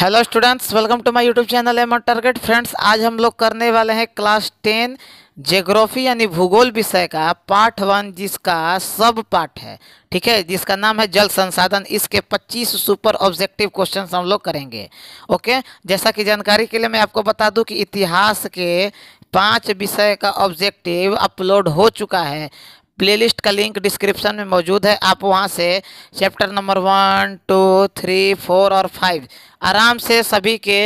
hello students welcome to my YouTube channel aim target friends आज हम लोग करने वाले हैं क्लास टेन जोग्राफी यानी भूगोल विषय का पार्ट वन जिसका सब पार्ट है ठीक है जिसका नाम है जल संसाधन इसके 25 सुपर ऑब्जेक्टिव क्वेश्चन हम लोग करेंगे ओके जैसा कि जानकारी के लिए मैं आपको बता दूँ कि इतिहास के पांच विषय का ऑब्जेक्टिव अपलोड हो चुका है प्लेलिस्ट का लिंक डिस्क्रिप्शन में मौजूद है आप वहाँ से chapter number one two three four और फाइव आराम से सभी के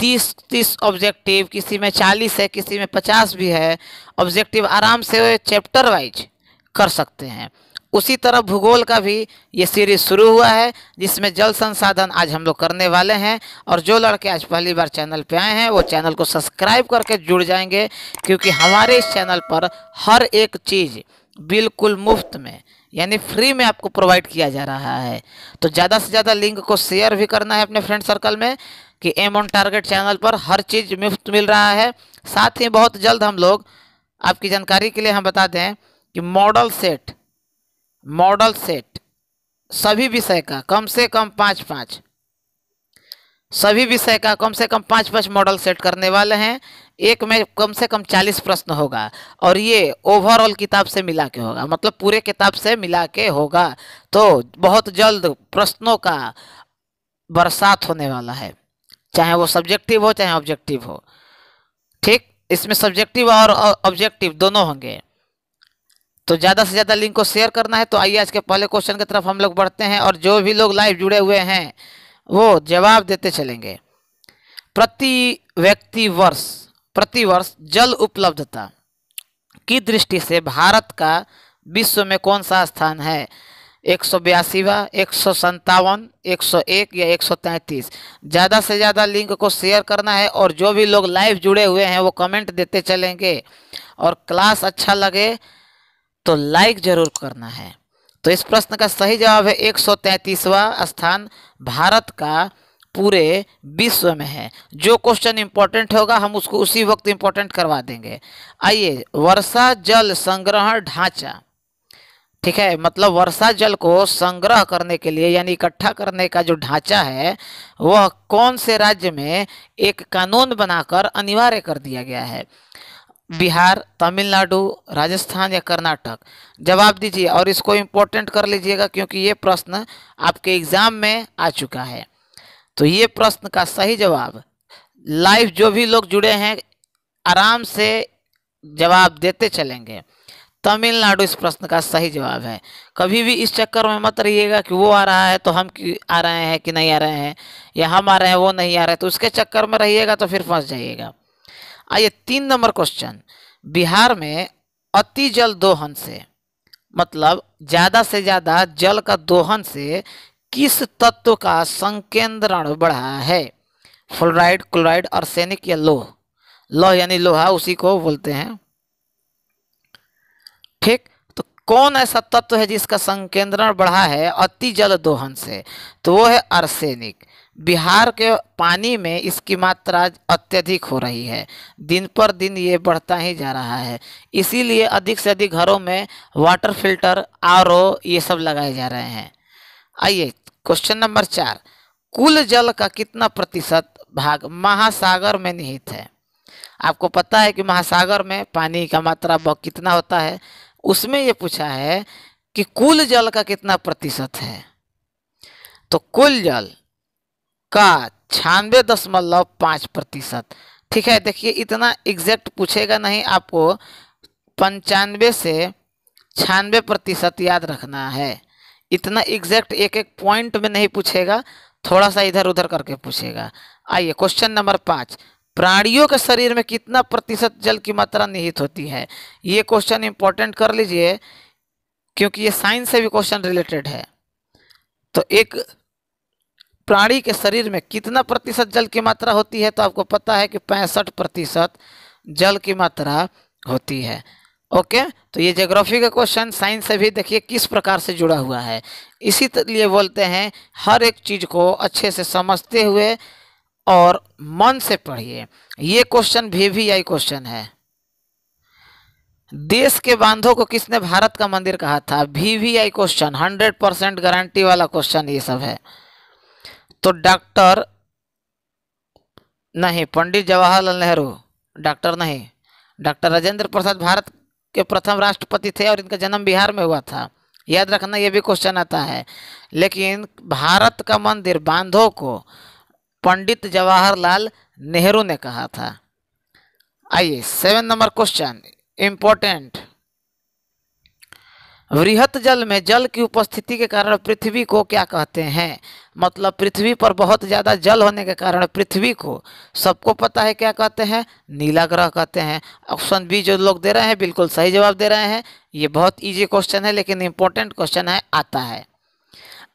तीस तीस ऑब्जेक्टिव किसी में चालीस है किसी में पचास भी है ऑब्जेक्टिव आराम से चैप्टर वाइज कर सकते हैं उसी तरह भूगोल का भी ये सीरीज शुरू हुआ है जिसमें जल संसाधन आज हम लोग करने वाले हैं और जो लड़के आज पहली बार चैनल पे आए हैं वो चैनल को सब्सक्राइब करके जुड़ जाएंगे क्योंकि हमारे इस चैनल पर हर एक चीज़ बिल्कुल मुफ्त में यानी फ्री में आपको प्रोवाइड किया जा रहा है तो ज़्यादा से ज़्यादा लिंक को शेयर भी करना है अपने फ्रेंड सर्कल में कि एम ऑन टारगेट चैनल पर हर चीज़ मुफ्त मिल रहा है साथ ही बहुत जल्द हम लोग आपकी जानकारी के लिए हम बता दें कि मॉडल सेट मॉडल सेट सभी विषय का कम से कम पाँच पाँच सभी विषय का कम से कम पाँच पाँच मॉडल सेट करने वाले हैं एक में कम से कम चालीस प्रश्न होगा और ये ओवरऑल किताब से मिला के होगा मतलब पूरे किताब से मिला के होगा तो बहुत जल्द प्रश्नों का बरसात होने वाला है चाहे वो सब्जेक्टिव हो चाहे ऑब्जेक्टिव हो ठीक इसमें सब्जेक्टिव और ऑब्जेक्टिव दोनों होंगे तो ज़्यादा से ज़्यादा लिंक को शेयर करना है तो आइए आज के पहले क्वेश्चन की तरफ हम लोग बढ़ते हैं और जो भी लोग लाइव जुड़े हुए हैं वो जवाब देते चलेंगे प्रति व्यक्ति वर्ष प्रति वर्ष जल उपलब्धता की दृष्टि से भारत का विश्व में कौन सा स्थान है एक सौ बयासीवा एक सौ संतावन एक सौ एक या एक सौ तैंतीस ज़्यादा से ज़्यादा लिंक को शेयर करना है और जो भी लोग लाइव जुड़े हुए हैं वो कमेंट देते चलेंगे और क्लास अच्छा लगे तो लाइक ज़रूर करना है तो इस प्रश्न का सही जवाब है एक सौ स्थान भारत का पूरे विश्व में है जो क्वेश्चन इंपॉर्टेंट होगा हम उसको उसी वक्त इंपॉर्टेंट करवा देंगे आइए वर्षा जल संग्रहण ढांचा ठीक है मतलब वर्षा जल को संग्रह करने के लिए यानी इकट्ठा करने का जो ढांचा है वह कौन से राज्य में एक कानून बनाकर अनिवार्य कर दिया गया है बिहार तमिलनाडु राजस्थान या कर्नाटक जवाब दीजिए और इसको इम्पोर्टेंट कर लीजिएगा क्योंकि ये प्रश्न आपके एग्ज़ाम में आ चुका है तो ये प्रश्न का सही जवाब लाइव जो भी लोग जुड़े हैं आराम से जवाब देते चलेंगे तमिलनाडु इस प्रश्न का सही जवाब है कभी भी इस चक्कर में मत रहिएगा कि वो आ रहा है तो हम आ रहे हैं कि नहीं आ रहे हैं या हम आ रहे हैं वो नहीं आ रहे तो उसके चक्कर में रहिएगा तो फिर फंस जाइएगा आइए तीन नंबर क्वेश्चन बिहार में अति जल दोहन से मतलब ज़्यादा से ज़्यादा जल का दोहन से किस तत्व का संकेंद्रण बढ़ा है फ्लोराइड क्लोराइड अर्सेनिक या लोह लोह यानी लोहा उसी को बोलते हैं ठीक तो कौन ऐसा तत्व है जिसका संकेंद्रण बढ़ा है अति जल दोहन से तो वो है अर्सेनिक बिहार के पानी में इसकी मात्रा अत्यधिक हो रही है दिन पर दिन ये बढ़ता ही जा रहा है इसीलिए अधिक से अधिक घरों में वाटर फिल्टर आर ये सब लगाए जा रहे हैं आइए क्वेश्चन नंबर चार कुल जल का कितना प्रतिशत भाग महासागर में निहित है आपको पता है कि महासागर में पानी का मात्रा कितना होता है उसमें ये पूछा है कि कुल जल का कितना प्रतिशत है तो कुल जल का छियानवे दशमलव पाँच प्रतिशत ठीक है देखिए इतना एग्जैक्ट पूछेगा नहीं आपको पंचानवे से छियानवे प्रतिशत याद रखना है इतना एग्जैक्ट एक एक पॉइंट में नहीं पूछेगा थोड़ा सा इधर उधर करके पूछेगा आइए क्वेश्चन नंबर पाँच प्राणियों के शरीर में कितना प्रतिशत जल की मात्रा निहित होती है ये क्वेश्चन इंपॉर्टेंट कर लीजिए क्योंकि ये साइंस से भी क्वेश्चन रिलेटेड है तो एक प्राणी के शरीर में कितना प्रतिशत जल की मात्रा होती है तो आपको पता है कि पैंसठ प्रतिशत जल की मात्रा होती है ओके तो ये जोग्राफी का क्वेश्चन साइंस से भी देखिए किस प्रकार से जुड़ा हुआ है इसी लिए बोलते हैं हर एक चीज़ को अच्छे से समझते हुए और मन से पढ़िए ये क्वेश्चन भी भी आई क्वेश्चन है देश के बांधों को किसने भारत का मंदिर कहा था V V I question hundred percent guarantee वाला क्वेश्चन ये सब है तो डॉक्टर नहीं पंडित जवाहरलाल नेहरू डॉक्टर नहीं डॉक्टर राजेंद्र प्रसाद भारत के प्रथम राष्ट्रपति थे और इनका जन्म बिहार में हुआ था याद रखना ये भी क्वेश्चन आता है लेकिन भारत का मंदिर बांधो को पंडित जवाहरलाल नेहरू ने कहा था आइए सेवन नंबर क्वेश्चन इम्पोर्टेंट वृहत जल में जल की उपस्थिति के कारण पृथ्वी को क्या कहते हैं मतलब पृथ्वी पर बहुत ज़्यादा जल होने के कारण पृथ्वी को सबको पता है क्या कहते हैं नीला ग्रह कहते हैं ऑप्शन बी जो लोग दे रहे हैं बिल्कुल सही जवाब दे रहे हैं ये बहुत ईजी क्वेश्चन है लेकिन इम्पोर्टेंट क्वेश्चन है आता है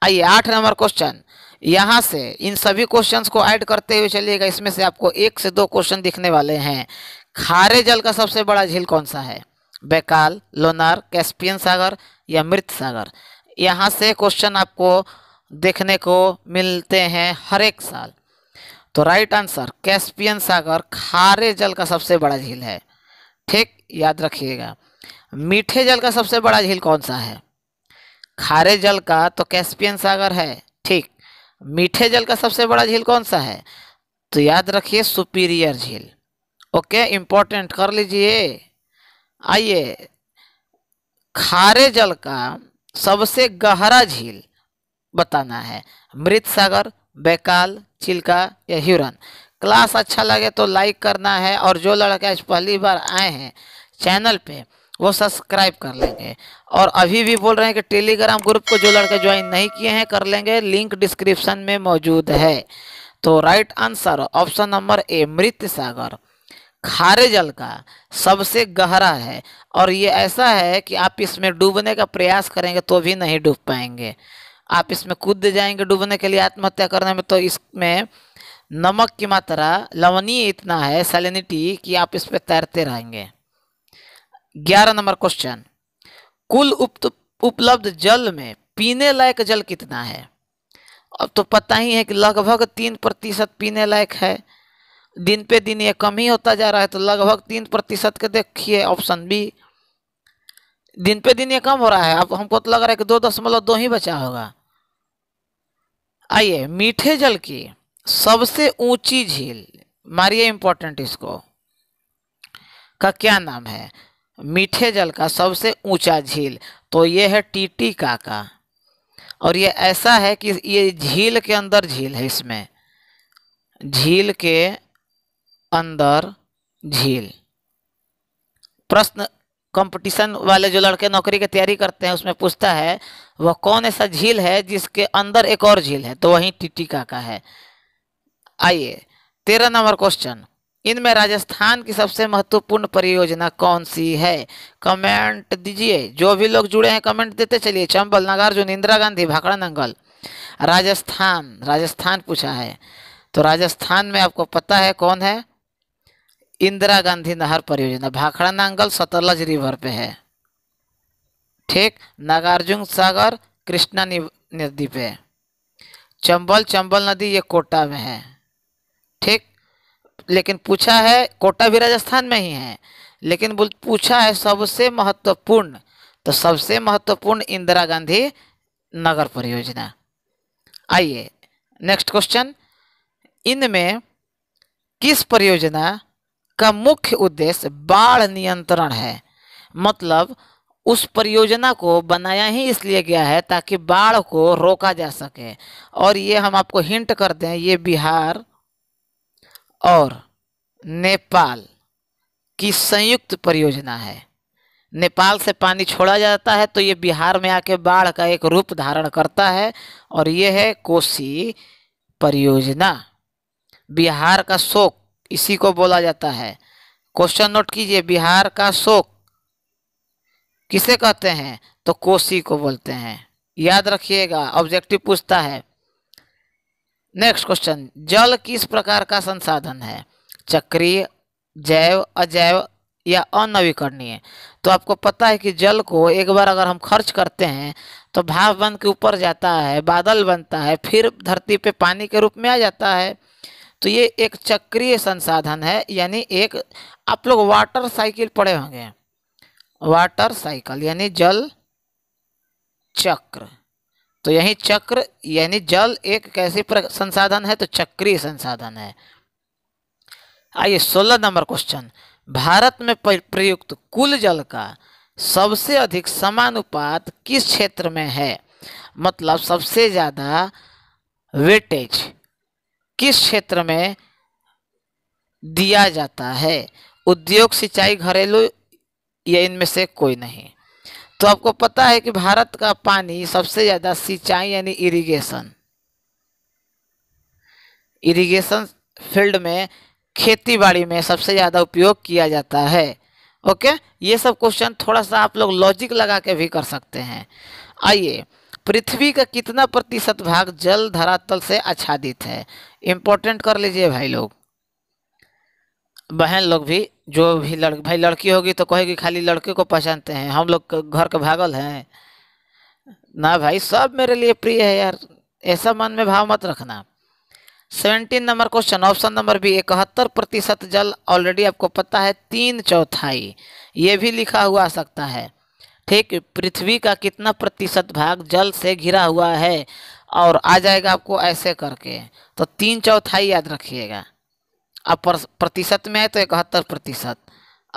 आइए आठ नंबर क्वेश्चन यहाँ से इन सभी क्वेश्चन को ऐड करते हुए चलिएगा इसमें से आपको एक से दो क्वेश्चन दिखने वाले हैं खारे जल का सबसे बड़ा झील कौन सा है बेकाल लोनार कैस्पियन सागर या मृत सागर यहाँ से क्वेश्चन आपको देखने को मिलते हैं हर एक साल तो राइट आंसर कैस्पियन सागर खारे जल का सबसे बड़ा झील है ठीक याद रखिएगा मीठे जल का सबसे बड़ा झील कौन सा है खारे जल का तो कैस्पियन सागर है ठीक मीठे जल का सबसे बड़ा झील कौन सा है तो याद रखिए सुपीरियर झील ओके इम्पोर्टेंट कर लीजिए आइए खारे जल का सबसे गहरा झील बताना है मृत सागर बेकाल चिल्का या हिरन क्लास अच्छा लगे तो लाइक करना है और जो लड़के आज पहली बार आए हैं चैनल पे वो सब्सक्राइब कर लेंगे और अभी भी बोल रहे हैं कि टेलीग्राम ग्रुप को जो लड़के ज्वाइन नहीं किए हैं कर लेंगे लिंक डिस्क्रिप्शन में मौजूद है तो right answer option number A मृत सागर खारे जल का सबसे गहरा है और ये ऐसा है कि आप इसमें डूबने का प्रयास करेंगे तो भी नहीं डूब पाएंगे आप इसमें कूद जाएंगे डूबने के लिए आत्महत्या करने में तो इसमें नमक की मात्रा लवणीय इतना है सैलिनिटी कि आप इस पर तैरते रहेंगे ग्यारह नंबर क्वेश्चन कुल उप उपलब्ध जल में पीने लायक जल कितना है अब तो पता ही है कि लगभग तीन प्रतिशत पीने लायक है दिन पे दिन ये कम ही होता जा रहा है तो लगभग तीन प्रतिशत के देखिए ऑप्शन बी दिन पे दिन ये कम हो रहा है अब हमको तो लग रहा है कि दो दशमलव दो ही बचा होगा आइए मीठे जल की सबसे ऊंची झील मारिए इम्पोर्टेंट इसको का क्या नाम है मीठे जल का सबसे ऊंचा झील तो ये है टीटी काका और ये ऐसा है कि ये झील के अंदर झील है इसमें झील के अंदर झील प्रश्न कंपटीशन वाले जो लड़के नौकरी की तैयारी करते हैं उसमें पूछता है वह कौन ऐसा झील है जिसके अंदर एक और झील है तो वही टिटिका का है आइए तेरह नंबर क्वेश्चन इनमें राजस्थान की सबसे महत्वपूर्ण परियोजना कौन सी है कमेंट दीजिए जो भी लोग जुड़े हैं कमेंट देते चलिए चंबल नगर जो इंदिरा गांधी भाखड़ा नंगल राजस्थान राजस्थान पूछा है तो राजस्थान में आपको पता है कौन है इंदिरा गांधी नहर परियोजना भाखड़ा नांगल सतलज रिवर पे है ठीक नागार्जुन सागर कृष्णा नदी पे चंबल चंबल नदी ये कोटा में है ठीक लेकिन पूछा है कोटा भी राजस्थान में ही है लेकिन पूछा है सबसे महत्वपूर्ण तो सबसे महत्वपूर्ण इंदिरा गांधी नगर परियोजना आइए नेक्स्ट क्वेश्चन इनमें किस परियोजना का मुख्य उद्देश्य बाढ़ नियंत्रण है मतलब उस परियोजना को बनाया ही इसलिए गया है ताकि बाढ़ को रोका जा सके और ये हम आपको हिंट कर दें ये बिहार और नेपाल की संयुक्त परियोजना है नेपाल से पानी छोड़ा जाता है तो ये बिहार में आके बाढ़ का एक रूप धारण करता है और ये है कोसी परियोजना बिहार का शोक इसी को बोला जाता है क्वेश्चन नोट कीजिए बिहार का शोक किसे कहते हैं तो कोसी को बोलते हैं याद रखिएगा ऑब्जेक्टिव पूछता है नेक्स्ट क्वेश्चन जल किस प्रकार का संसाधन है चक्रीय जैव अजैव या अनवीकरणीय तो आपको पता है कि जल को एक बार अगर हम खर्च करते हैं तो भाप बन के ऊपर जाता है बादल बनता है फिर धरती पे पानी के रूप में आ जाता है तो ये एक चक्रीय संसाधन है यानी एक आप लोग वाटर साइकिल पढ़े होंगे वाटर साइकिल यानी जल चक्र तो यही चक्र यानी जल एक कैसे संसाधन है तो चक्रीय संसाधन है आइए सोलह नंबर क्वेश्चन भारत में प्रयुक्त कुल जल का सबसे अधिक समानुपात किस क्षेत्र में है मतलब सबसे ज़्यादा वेटेज किस क्षेत्र में दिया जाता है उद्योग सिंचाई घरेलू या इनमें से कोई नहीं तो आपको पता है कि भारत का पानी सबसे ज़्यादा सिंचाई यानी इरिगेशन इरिगेशन फील्ड में खेती बाड़ी में सबसे ज़्यादा उपयोग किया जाता है ओके ये सब क्वेश्चन थोड़ा सा आप लोग लॉजिक लगा के भी कर सकते हैं आइए पृथ्वी का कितना प्रतिशत भाग जल धरातल से आच्छादित है इम्पोर्टेंट कर लीजिए भाई लोग बहन लोग भी जो भी लड़ भाई लड़की होगी तो कहेगी खाली लड़के को पहचानते हैं हम लोग घर के भागल हैं ना भाई सब मेरे लिए प्रिय है यार ऐसा मन में भाव मत रखना seventeen number question option number B इकहत्तर प्रतिशत जल ऑलरेडी आपको पता है तीन चौथाई ये भी लिखा हुआ आ सकता है ठीक पृथ्वी का कितना प्रतिशत भाग जल से घिरा हुआ है और आ जाएगा आपको ऐसे करके तो तीन चौथाई याद रखिएगा अब प्रतिशत में है तो इकहत्तर प्रतिशत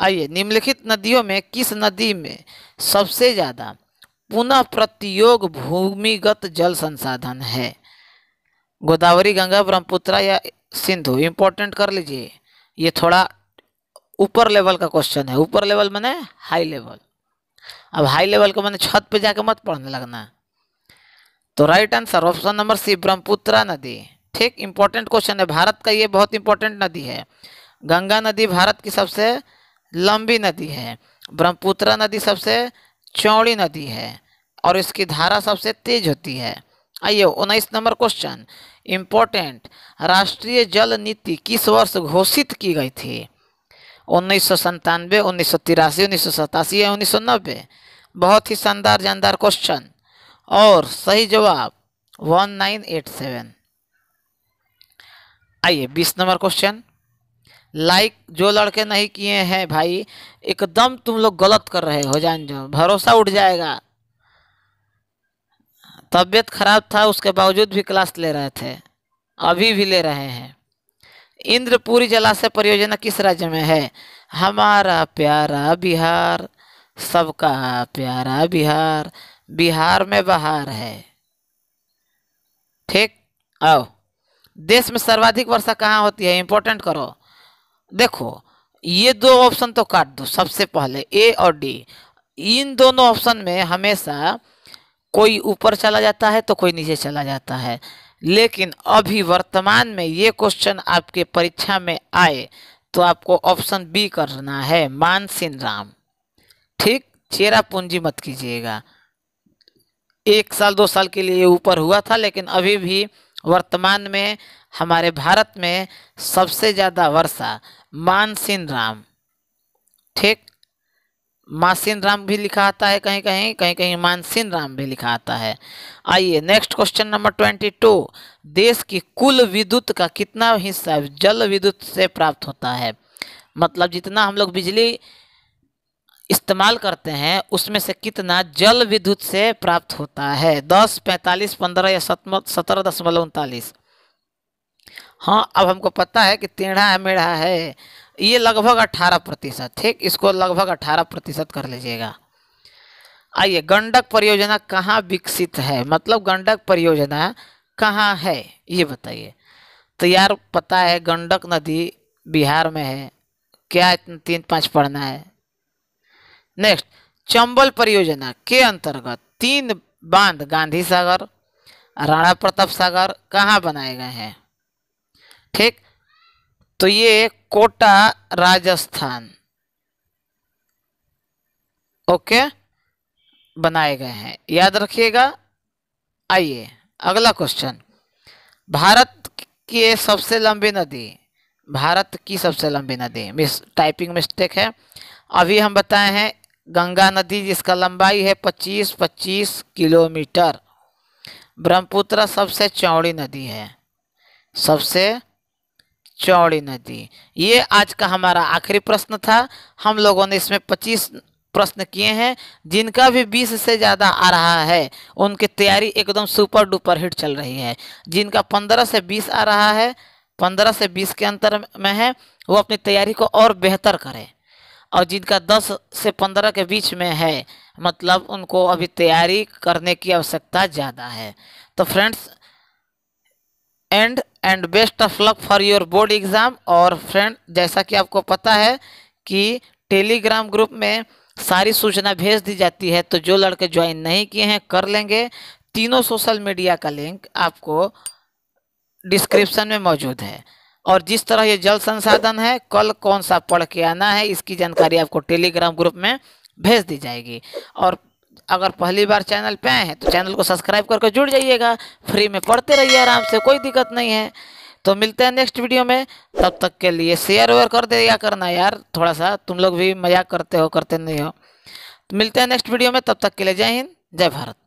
आइए निम्नलिखित नदियों में किस नदी में सबसे ज़्यादा पुनः प्रतियोग भूमिगत जल संसाधन है गोदावरी गंगा ब्रह्मपुत्रा या सिंधु इम्पोर्टेंट कर लीजिए ये थोड़ा ऊपर लेवल का क्वेश्चन है ऊपर लेवल मैंने हाई लेवल अब हाई लेवल को मैंने छत पे जाके मत पढ़ने लगना तो right answer option number C Brahmaputra नदी ठीक इंपॉर्टेंट क्वेश्चन है भारत का ये बहुत इंपॉर्टेंट नदी है गंगा नदी भारत की सबसे लंबी नदी है ब्रह्मपुत्रा नदी सबसे चौड़ी नदी है और इसकी धारा सबसे तेज होती है आइए उन्नीस नंबर क्वेश्चन इम्पोर्टेंट राष्ट्रीय जल नीति किस वर्ष घोषित की गई थी उन्नीस सौ संतानवे उन्नीस सौ तिरासी उन्नीस सौ सतासी या उन्नीस सौ नब्बे बहुत ही शानदार जानदार क्वेश्चन और सही जवाब वन नाइन एट सेवन आइए बीस नंबर क्वेश्चन लाइक जो लड़के नहीं किए हैं भाई एकदम तुम लोग गलत कर रहे हो जान जाओ भरोसा उठ जाएगा तबीयत खराब था उसके बावजूद भी क्लास ले रहे थे अभी भी ले रहे हैं इंद्रपुरी जलाशय परियोजना किस राज्य में है हमारा प्यारा बिहार सबका प्यारा बिहार बिहार में बहार है ठीक आओ देश में सर्वाधिक वर्षा कहाँ होती है इंपॉर्टेंट करो देखो ये दो ऑप्शन तो काट दो सबसे पहले ए और डी इन दोनों ऑप्शन में हमेशा कोई ऊपर चला जाता है तो कोई नीचे चला जाता है लेकिन अभी वर्तमान में ये क्वेश्चन आपके परीक्षा में आए तो आपको ऑप्शन बी करना है मानसिन राम ठीक चेरा पूंजी मत कीजिएगा एक साल दो साल के लिए ऊपर हुआ था लेकिन अभी भी वर्तमान में हमारे भारत में सबसे ज़्यादा वर्षा मानसिन राम ठीक मासिन राम भी लिखा आता है कहीं कहीं कहीं कहीं मानसिन राम भी लिखा आता है आइए next question number twenty two देश की कुल विद्युत का कितना हिस्सा जल विद्युत से प्राप्त होता है मतलब जितना हम लोग बिजली इस्तेमाल करते हैं उसमें से कितना जल विद्युत से प्राप्त होता है दस पैंतालीस पंद्रह या सत्रह दशमलव उनतालीस हाँ अब हमको पता है कि टेढ़ा है मेढ़ा है ये लगभग 18 प्रतिशत ठीक इसको लगभग 18 प्रतिशत कर लीजिएगा आइए गंडक परियोजना कहाँ विकसित है मतलब गंडक परियोजना कहाँ है ये बताइए तो यार पता है गंडक नदी बिहार में है क्या तीन पाँच पढ़ना है नेक्स्ट चंबल परियोजना के अंतर्गत तीन बांध गांधी सागर राणा प्रताप सागर कहाँ बनाए गए हैं ठीक तो ये कोटा राजस्थान ओके बनाए गए हैं याद रखिएगा आइए अगला क्वेश्चन भारत की सबसे लंबी नदी भारत की सबसे लंबी नदी मिस टाइपिंग मिस्टेक है अभी हम बताए हैं गंगा नदी जिसका लंबाई है 25-25 किलोमीटर ब्रह्मपुत्र सबसे चौड़ी नदी है सबसे चौड़ी नदी ये आज का हमारा आखिरी प्रश्न था हम लोगों ने इसमें 25 प्रश्न किए हैं जिनका भी 20 से ज़्यादा आ रहा है उनकी तैयारी एकदम सुपर डुपर हिट चल रही है जिनका 15 से 20 आ रहा है 15 से 20 के अंतर में है वो अपनी तैयारी को और बेहतर करें और जिनका 10 से 15 के बीच में है मतलब उनको अभी तैयारी करने की आवश्यकता ज़्यादा है तो friends and and best of luck for your board exam और फ्रेंड जैसा कि आपको पता है कि टेलीग्राम ग्रुप में सारी सूचना भेज दी जाती है तो जो लड़के ज्वाइन नहीं किए हैं कर लेंगे तीनों सोशल मीडिया का लिंक आपको डिस्क्रिप्शन में मौजूद है और जिस तरह ये जल संसाधन है कल कौन सा पढ़ के आना है इसकी जानकारी आपको टेलीग्राम ग्रुप में भेज दी जाएगी और अगर पहली बार चैनल पे आए हैं तो चैनल को सब्सक्राइब करके जुड़ जाइएगा फ्री में पढ़ते रहिए आराम से कोई दिक्कत नहीं है तो मिलते हैं नेक्स्ट वीडियो में तब तक के लिए शेयर वेयर कर या करना यार थोड़ा सा तुम लोग भी मजाक करते हो करते नहीं हो तो मिलते हैं नेक्स्ट वीडियो में तब तक के लिए जय हिंद जय भारत